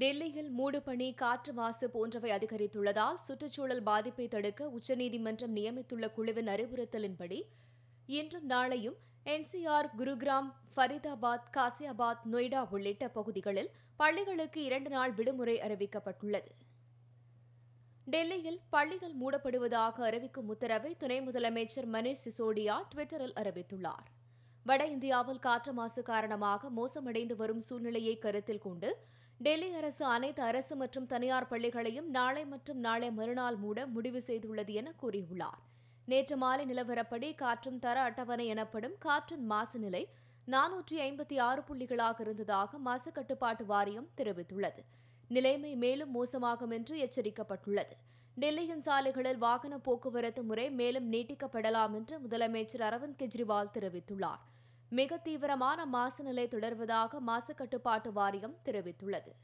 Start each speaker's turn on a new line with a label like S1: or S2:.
S1: டெல்லியில் மூடுபனி காற்று மாசு போன்றவை அதிகரித்துள்ளதால் சுற்றுச்சூழல் பாதிப்பை தடுக்க உச்சநீதிமன்றம் நியமித்துள்ள குழுவின் அறிவுறுத்தலின்படி இன்றும் நாளையும் என்சிஆர் குருகிராம் ஃபரிதாபாத் காசியாபாத் நொய்டா உள்ளிட்ட பகுதிகளில் பள்ளிகளுக்கு இரண்டு நாள் விடுமுறை அறிவிக்கப்பட்டுள்ளது டெல்லியில் பள்ளிகள் மூடப்படுவதாக அறிவிக்கும் உத்தரவை துணை முதலமைச்சர் மனிஷ் சிசோடியா டுவிட்டரில் அறிவித்துள்ளார் வட இந்தியாவில் காற்று மாசு காரணமாக மோசமடைந்து வரும் சூழ்நிலையை கருத்தில் கொண்டு டெல்லி அரசு அனைத்து அரசு மற்றும் தனியார் பள்ளிகளையும் நாளை மற்றும் நாளை மறுநாள் மூட முடிவு செய்துள்ளது என கூறியுள்ளார் நேற்று மாலை நிலவரப்படி காற்றும் தர அட்டவணை எனப்படும் காற்றின் மாசு நிலை நானூற்றி ஐம்பத்தி ஆறு புள்ளிகளாக இருந்ததாக மாசு கட்டுப்பாட்டு வாரியம் தெரிவித்துள்ளது நிலைமை மேலும் மோசமாகும் என்று எச்சரிக்கப்பட்டுள்ளது டெல்லியின் சாலைகளில் வாகன போக்குவரத்து முறை மேலும் நீட்டிக்கப்படலாம் என்று முதலமைச்சர் அரவிந்த் கெஜ்ரிவால் தெரிவித்துள்ளார் மிக தீவிரமான மாசு நிலை தொடர்வதாக மாசு கட்டுப்பாட்டு வாரியம் தெரிவித்துள்ளது